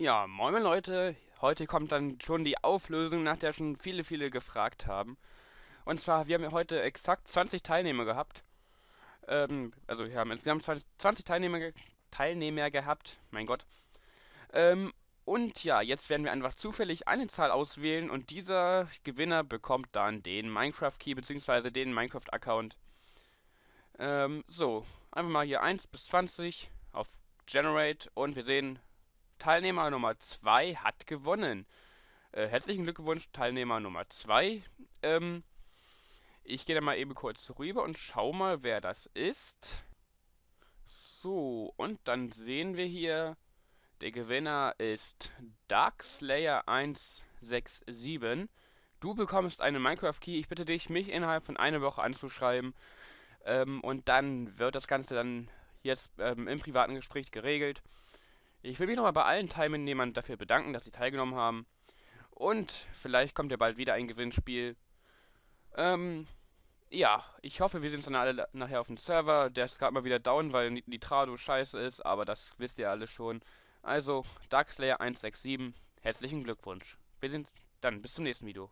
Ja, moin Leute, heute kommt dann schon die Auflösung, nach der schon viele, viele gefragt haben. Und zwar, wir haben heute exakt 20 Teilnehmer gehabt. Ähm, also wir haben insgesamt 20 Teilnehmer, Teilnehmer gehabt, mein Gott. Ähm, und ja, jetzt werden wir einfach zufällig eine Zahl auswählen und dieser Gewinner bekommt dann den Minecraft-Key bzw. den Minecraft-Account. Ähm, so, einfach mal hier 1 bis 20 auf Generate und wir sehen, Teilnehmer Nummer 2 hat gewonnen. Äh, herzlichen Glückwunsch, Teilnehmer Nummer 2. Ähm, ich gehe da mal eben kurz rüber und schau mal, wer das ist. So, und dann sehen wir hier, der Gewinner ist Darkslayer167. Du bekommst einen Minecraft-Key. Ich bitte dich, mich innerhalb von einer Woche anzuschreiben. Ähm, und dann wird das Ganze dann jetzt ähm, im privaten Gespräch geregelt. Ich will mich nochmal bei allen Teilnehmern dafür bedanken, dass sie teilgenommen haben. Und vielleicht kommt ja bald wieder ein Gewinnspiel. Ähm, ja, ich hoffe, wir sehen uns dann alle nachher auf dem Server. Der ist gerade mal wieder down, weil Nitrado scheiße ist, aber das wisst ihr alle schon. Also, Darkslayer 167, herzlichen Glückwunsch. Wir sind dann bis zum nächsten Video.